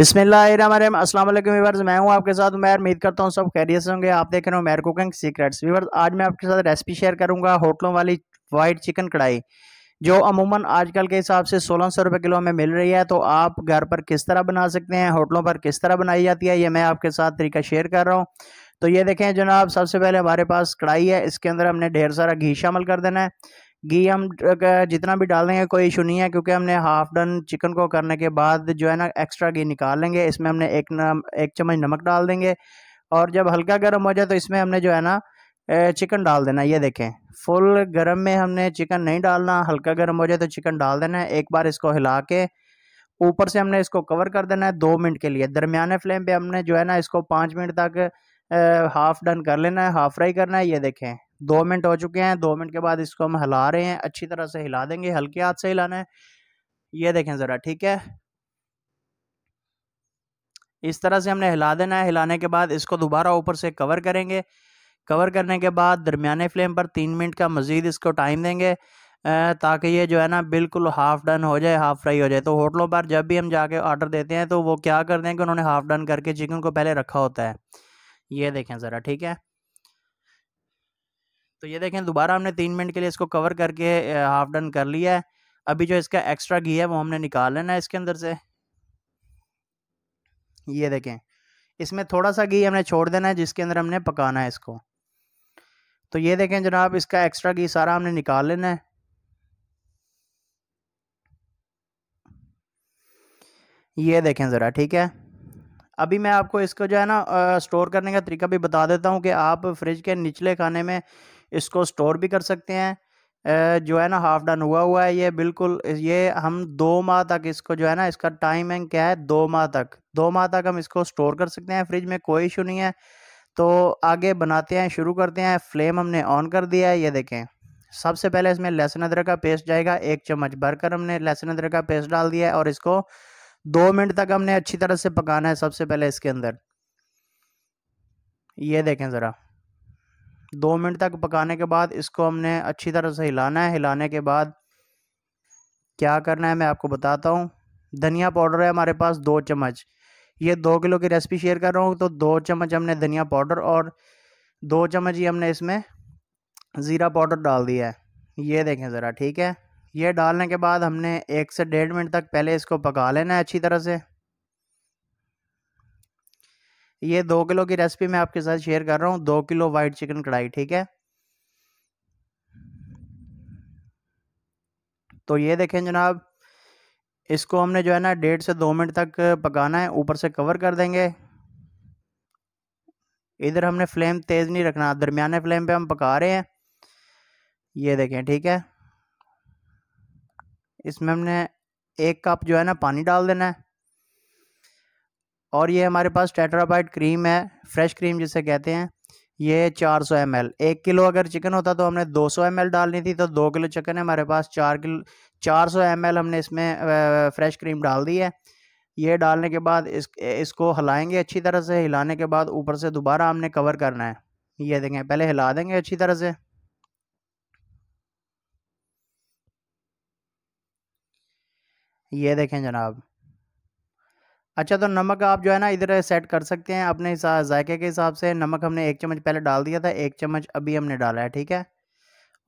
बिस्मिल्लाम अस्सलाम वालेकुम मैं हूं आपके साथ मैं उम्मीद करता हूं सब कैरियर से होंगे आप देख रहे हो मैर कुकिंग सीक्रेट्स व्यूवर्स आज मैं आपके साथ रेसिपी शेयर करूंगा होटलों वाली वाइट चिकन कढ़ाई जो अमूमन आजकल के हिसाब से सोलह सौ रुपये किलो में मिल रही है तो आप घर पर किस तरह बना सकते हैं होटलों पर किस तरह बनाई जाती है ये मैं आपके साथ तरीका शेयर कर रहा हूँ तो ये देखें जनाब सबसे पहले हमारे पास कढ़ाई है इसके अंदर हमने ढेर सारा घी शामिल कर देना है घी हम जितना भी डाल देंगे कोई इशू नहीं है क्योंकि हमने हाफ डन चिकन को करने के बाद जो है ना एक्स्ट्रा घी निकाल लेंगे इसमें हमने एक नम एक चम्मच नमक डाल देंगे और जब हल्का गर्म हो जाए तो इसमें हमने जो है ना चिकन डाल देना ये देखें फुल गर्म में हमने चिकन नहीं डालना हल्का गर्म हो जाए तो चिकन डाल देना है एक बार इसको हिला के ऊपर से हमने इसको कवर कर देना है दो मिनट के लिए दरमियाने फ्लेम पर हमने जो है ना इसको पाँच मिनट तक हाफ़ डन कर लेना है हाफ फ्राई करना है ये देखें दो मिनट हो चुके हैं दो मिनट के बाद इसको हम हिला रहे हैं अच्छी तरह से हिला देंगे हल्के हाथ से हिलाना है ये देखें ज़रा ठीक है इस तरह से हमने हिला देना है हिलाने के बाद इसको दोबारा ऊपर से कवर करेंगे कवर करने के बाद दरमियाने फ्लेम पर तीन मिनट का मज़ीद इसको टाइम देंगे ताकि ये जो है ना बिल्कुल हाफ़ डन हो जाए हाफ़ फ्राई हो जाए तो होटलों पर जब भी हम जाके ऑर्डर देते हैं तो वो क्या करते हैं कि उन्होंने हाफ़ डन करके चिकन को पहले रखा होता है ये देखें ज़रा ठीक है तो ये देखें दोबारा हमने तीन मिनट के लिए इसको कवर करके हाफ डन कर लिया है अभी जो इसका एक्स्ट्रा घी है वो हमने निकाल लेना है इसके अंदर से ये देखें इसमें थोड़ा सा घी हमने छोड़ देना है जिसके अंदर हमने पकाना है इसको तो ये देखें जनाब इसका एक्स्ट्रा घी सारा हमने निकाल लेना है ये देखें ज़रा ठीक है अभी मैं आपको इसको जो है ना स्टोर करने का तरीका भी बता देता हूँ कि आप फ्रिज के निचले खाने में इसको स्टोर भी कर सकते हैं जो है ना हाफ डन हुआ हुआ है ये बिल्कुल ये हम दो माह तक इसको जो है ना इसका टाइमिंग क्या है दो माह तक दो माह तक हम इसको स्टोर कर सकते हैं फ्रिज में कोई इशू नहीं है तो आगे बनाते हैं शुरू करते हैं फ्लेम हमने ऑन कर दिया है ये देखें सबसे पहले इसमें लहसुन अदरक का पेस्ट जाएगा एक चम्मच भरकर हमने लहसुन अदरक का पेस्ट डाल दिया है और इसको दो मिनट तक हमने अच्छी तरह से पकाना है सबसे पहले इसके अंदर ये देखें ज़रा दो मिनट तक पकाने के बाद इसको हमने अच्छी तरह से हिलाना है हिलाने के बाद क्या करना है मैं आपको बताता हूँ धनिया पाउडर है हमारे पास दो चम्मच ये दो किलो की रेसिपी शेयर कर रहा हूँ तो दो चम्मच हमने धनिया पाउडर और दो चम्मच ही हमने इसमें ज़ीरा पाउडर डाल दिया है ये देखें ज़रा ठीक है ये डालने के बाद हमने एक से डेढ़ मिनट तक पहले इसको पका लेना है अच्छी तरह से ये दो किलो की रेसिपी मैं आपके साथ शेयर कर रहा हूँ दो किलो वाइट चिकन कढ़ाई ठीक है तो ये देखें जनाब इसको हमने जो है ना डेढ़ से दो मिनट तक पकाना है ऊपर से कवर कर देंगे इधर हमने फ्लेम तेज़ नहीं रखना दरमियाने फ्लेम पे हम पका रहे हैं ये देखें ठीक है इसमें हमने एक कप जो है ना पानी डाल देना है और ये हमारे पास टेट्राबाइट क्रीम है फ्रेश क्रीम जिसे कहते हैं ये चार सौ एम एल एक किलो अगर चिकन होता तो हमने दो सौ एम एल डालनी थी तो दो किलो चिकन है हमारे पास चार किलो चार सौ एम एल हमने इसमें फ्रेश क्रीम डाल दी है ये डालने के बाद इस इसको हिलाएंगे अच्छी तरह से हिलाने के बाद ऊपर से दोबारा हमने कवर करना है ये देखें पहले हिला देंगे अच्छी तरह से ये देखें जनाब अच्छा तो नमक आप जो है ना इधर सेट कर सकते हैं अपने जायके के हिसाब से नमक हमने एक चम्मच पहले डाल दिया था एक चम्मच अभी हमने डाला है ठीक है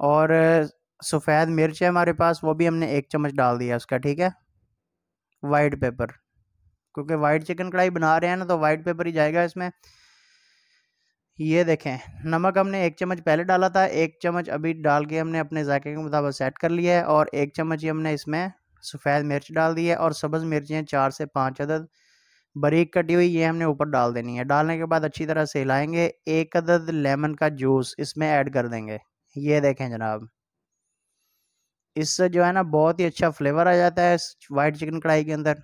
और सफ़ेद मिर्च है हमारे पास वो भी हमने एक चम्मच डाल दिया उसका ठीक है वाइट पेपर क्योंकि वाइट चिकन कढ़ाई बना रहे हैं ना तो वाइट पेपर ही जाएगा इसमें ये देखें नमक हमने एक चम्मच पहले डाला था एक चम्मच अभी डाल के हमने अपने जायके के मुताबिक सेट कर लिया है और एक चम्मच ही हमने इसमें सफ़ेद मिर्च डाल दी है और सब्ज़ मिर्चें चार से पाँच अदद बारीक कटी हुई ये हमने ऊपर डाल देनी है डालने के बाद अच्छी तरह से हिलाएंगे एक अदद लेमन का जूस इसमें ऐड कर देंगे ये देखें जनाब इससे जो है ना बहुत ही अच्छा फ्लेवर आ जाता है वाइट चिकन कढ़ाई के अंदर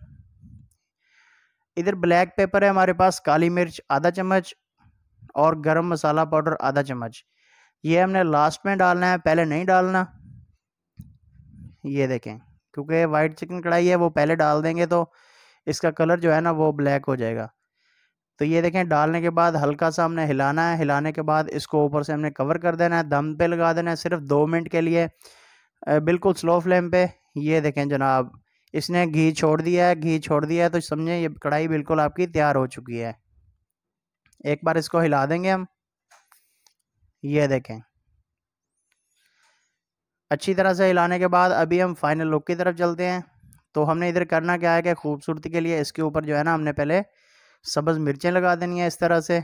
इधर ब्लैक पेपर है हमारे पास काली मिर्च आधा चम्मच और गरम मसाला पाउडर आधा चम्मच ये हमने लास्ट में डालना है पहले नहीं डालना ये देखें क्योंकि वाइट चिकन कढ़ाई है वो पहले डाल देंगे तो इसका कलर जो है ना वो ब्लैक हो जाएगा तो ये देखें डालने के बाद हल्का सा हमने हिलाना है हिलाने के बाद इसको ऊपर से हमने कवर कर देना है दम पे लगा देना है सिर्फ दो मिनट के लिए बिल्कुल स्लो फ्लेम पे ये देखें जनाब इसने घी छोड़ दिया है घी छोड़ दिया है तो समझें ये कढ़ाई बिल्कुल आपकी तैयार हो चुकी है एक बार इसको हिला देंगे हम ये देखें अच्छी तरह से हिलाने के बाद अभी हम फाइनल लुक की तरफ चलते हैं तो हमने इधर करना क्या है कि खूबसूरती के लिए इसके ऊपर जो है ना हमने पहले सब्ज़ मिर्चें लगा देनी है इस तरह से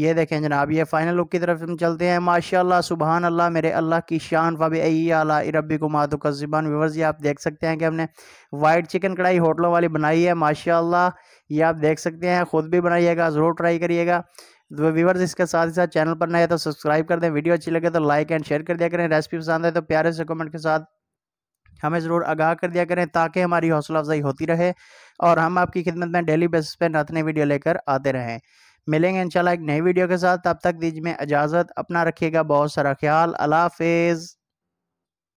ये देखें जनाब ये फाइनल लुक की तरफ हम चलते हैं माशाल्लाह सुबहान अल्लाह मेरे अल्लाह की शान फ़ाब अला रबी कुमात कस्बान व्यवर्स ये आप देख सकते हैं कि हमने वाइट चिकन कढ़ाई होटलों वाली बनाई है माशाल्लाह ये आप देख सकते हैं ख़ुद भी बनाइएगा ज़रूर ट्राई करिएगा तो व्यवर्स इसके साथ ही साथ चैनल पर नए तो सब्सक्राइब कर दें वीडियो अच्छी लगे तो लाइक एंड शेयर कर दिया करें रेसिपी पसंद है तो प्यारे से कमेंट के साथ हमें ज़रूर आगाह कर दिया करें ताकि हमारी हौसला अफजाई होती रहे और हम आपकी खिदमत में डेली बेसिस पर नतने वीडियो लेकर आते रहें मिलेंगे इंशाल्लाह एक नई वीडियो के साथ तब तक दीजिए में इजाज़त अपना रखिएगा बहुत सारा ख्याल अल्लाह हाफिज़